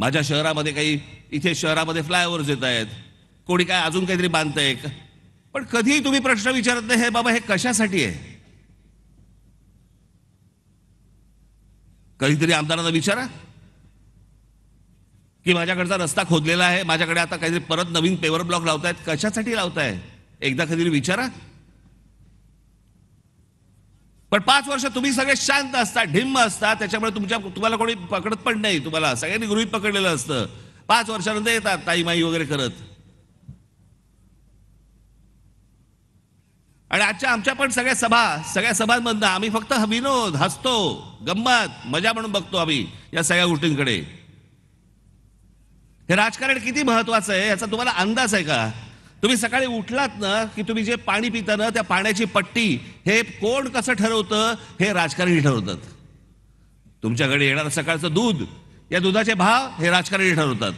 माझ्या शहरामध्ये काही इथे शहरामध्ये फ्लायओव्हर्स येत आहेत कोणी काय अजून काहीतरी बांधतंय पण कधीही तुम्ही प्रश्न विचारत नाही हे बाबा हे कशासाठी आहे कधीतरी आमदारांना विचारा की माझ्याकडचा रस्ता खोदलेला आहे माझ्याकडे आता काहीतरी परत नवीन पेवर ब्लॉक लावतायत कशासाठी लावताय एकदा कधीतरी विचारा पण पाच वर्ष तुम्ही सगळे शांत असता ढिम्म असता त्याच्यामुळे तुमच्या तुम्हाला कोणी पकडत पण नाही तुम्हाला सगळ्यांनी गृहित पकडलेलं असतं पाच वर्षानंतर येतात ताई माई वगैरे करत आणि आजच्या आमच्या पण सगळ्या सभा सगळ्या सभांमधनं आम्ही फक्त विनोद हसतो गंमत मजा म्हणून बघतो आम्ही या सगळ्या गोष्टींकडे हे राजकारण किती महत्वाचं आहे याचा तुम्हाला अंदाज आहे का तुम्ही सकाळी उठलात ना की तुम्ही जे पाणी पिता ना त्या पाण्याची पट्टी हे कोण कसं ठरवतं हे राजकारणी ठरवतात तुमच्याकडे येणारं सकाळचं दूध या दुधाचे भाव हे राजकारणी ठरवतात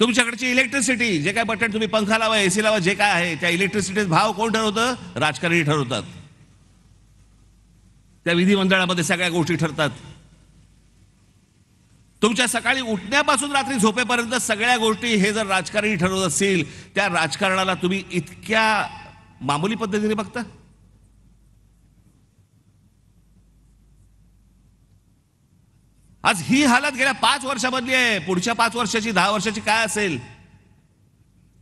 तुमच्याकडची इलेक्ट्रिसिटी जे काय बटन तुम्ही पंखा लावा एसी लावा जे काय आहे त्या इलेक्ट्रिसिटीचे भाव कोण ठरवतं राजकारणी ठरवतात त्या विधिमंडळामध्ये सगळ्या गोष्टी ठरतात तुमच्या सकाळी उठण्यापासून रात्री झोपेपर्यंत सगळ्या गोष्टी हे जर राजकारणी ठरवत असतील त्या राजकारणाला तुम्ही इतक्या मामूली पद्धतीने बघता आज ही हालत गेल्या पाच वर्षामधली आहे पुढच्या पाच वर्षाची दहा वर्षाची काय असेल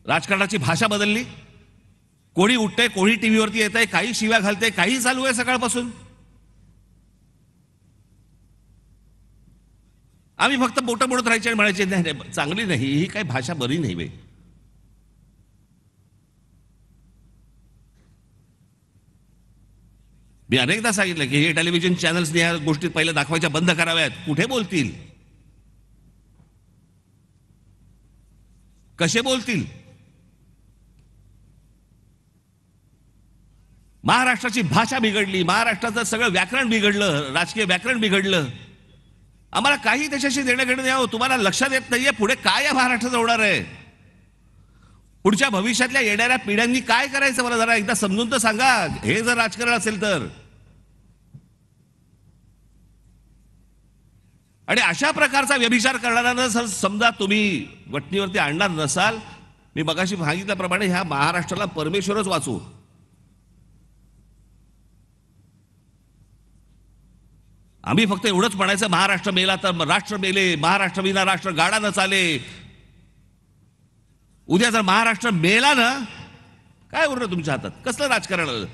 राजकारणाची भाषा बदलली कोणी उठतंय कोणी टीव्हीवरती येत आहे काही शिव्या घालते काही चालू आहे सकाळपासून आम्ही फक्त बोट बोडत राहायचे आणि म्हणायचे नाही चांगली नाही ही काही भाषा बरी नाही बाई मी अनेकदा सांगितलं की हे टेलिव्हिजन चॅनल्सनी या गोष्टी पहिल्या दाखवायच्या बंद कराव्यात कुठे बोलतील कसे बोलतील महाराष्ट्राची भाषा बिघडली महाराष्ट्राचं सगळं व्याकरण बिघडलं राजकीय व्याकरण बिघडलं आम्हाला काही त्याच्याशी देणं घेणं द्यावं तुम्हाला लक्षात येत नाहीये पुढे काय या महाराष्ट्र होणार आहे पुढच्या भविष्यातल्या येणाऱ्या पिढ्यांनी काय करायचं मला जरा एकदा समजून तर सांगा हे जर राजकारण असेल तर आणि अशा प्रकारचा व्यभिचार करणाऱ्यांना समजा तुम्ही वटणीवरती आणणार नसाल मी बघाशी सांगितल्याप्रमाणे ह्या महाराष्ट्राला परमेश्वरच वाचू आम्ही फक्त एवढंच म्हणायचं महाराष्ट्र मेला तर राष्ट्र मेले महाराष्ट्र विना राष्ट्र गाडा न चाले उद्या जर महाराष्ट्र मेला ना काय उरलं तुमच्या हातात कसलं राजकारण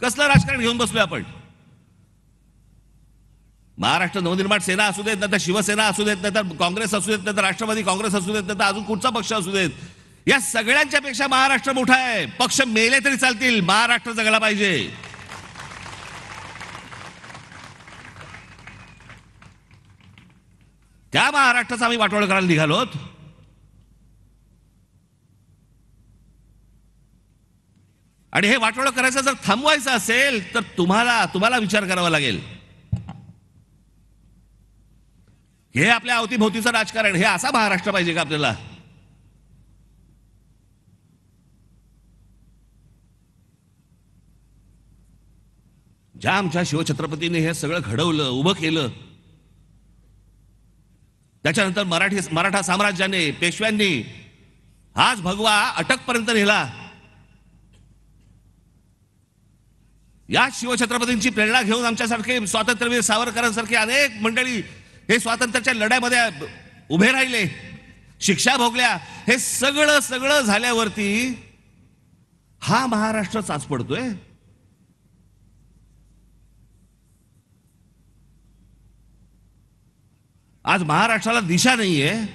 कसलं राजकारण घेऊन बसलोय आपण महाराष्ट्र नवनिर्माण सेना असू देत नाही तर शिवसेना असू देत नाही तर काँग्रेस असू देत नाही तर राष्ट्रवादी काँग्रेस असू देत नाही तर अजून कुठचा पक्ष असू देत या सगळ्यांच्या पेक्षा महाराष्ट्र मोठा आहे पक्ष मेले तरी चालतील महाराष्ट्र जगला पाहिजे त्या महाराष्ट्राचा आम्ही वाटोळ करायला निघालो आणि हे वाटोळ करायचं जर थांबवायचं असेल तर तुम्हाला तुम्हाला विचार करावा लागेल हे आपल्या अवतीभोवतीचं राजकारण हे असा महाराष्ट्र पाहिजे का आपल्याला ज्या आमच्या शिवछत्रपतीने हे सगळं घडवलं उभं केलं त्याच्यानंतर मराठी मराठा साम्राज्याने पेशव्यांनी आज भगवा अटकपर्यंत नेला या शिवछत्रपतींची प्रेरणा घेऊन आमच्यासारखे स्वातंत्र्यवीर सावरकरांसारखे अनेक मंडळी हे स्वातंत्र्याच्या लढ्यामध्ये उभे राहिले शिक्षा भोगल्या हे सगळं सगळं झाल्यावरती हा महाराष्ट्र चाच पडतोय आज महाराष्ट्राला दिशा नाही आहे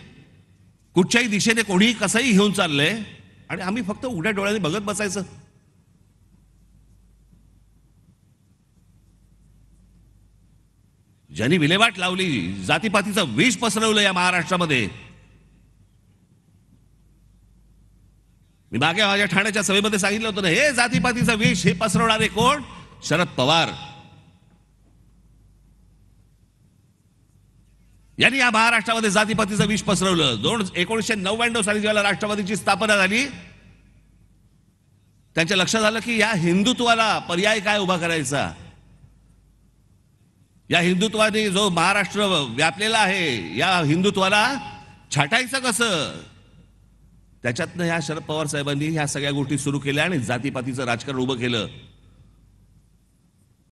कुठच्याही दिशेने कोणीही कसंही घेऊन चाललंय आणि आम्ही फक्त उघड्या डोळ्याने बघत बसायचं ज्यांनी विल्हेवाट लावली जातीपातीचं विष पसरवलं या महाराष्ट्रामध्ये मी मागे माझ्या ठाण्याच्या सभेमध्ये सांगितलं होतं ना हे जातीपातीचं विष हे पसरवणारे कोण शरद पवार यांनी या महाराष्ट्रामध्ये जातीपातीचं विष पसरवलं दोन एकोणीसशे नव्याण्णव साली जेव्हा राष्ट्रवादीची स्थापना झाली त्यांच्या लक्षात आलं की या हिंदुत्वाला पर्याय काय उभा करायचा या हिंदुत्वाने जो महाराष्ट्र व्यापलेला आहे या हिंदुत्वाला छाटायचं कसं त्याच्यातनं ह्या शरद पवार साहेबांनी ह्या सगळ्या गोष्टी सुरू केल्या आणि जातीपातीचं राजकारण उभं केलं